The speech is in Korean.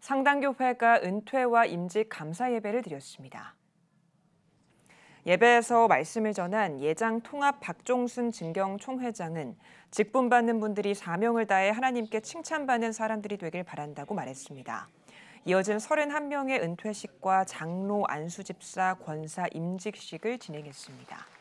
상당교회가 은퇴와 임직 감사 예배를 드렸습니다. 예배에서 말씀을 전한 예장 통합 박종순 진경 총회장은 직분받는 분들이 사명을 다해 하나님께 칭찬받는 사람들이 되길 바란다고 말했습니다. 이어진 31명의 은퇴식과 장로 안수집사 권사 임직식을 진행했습니다.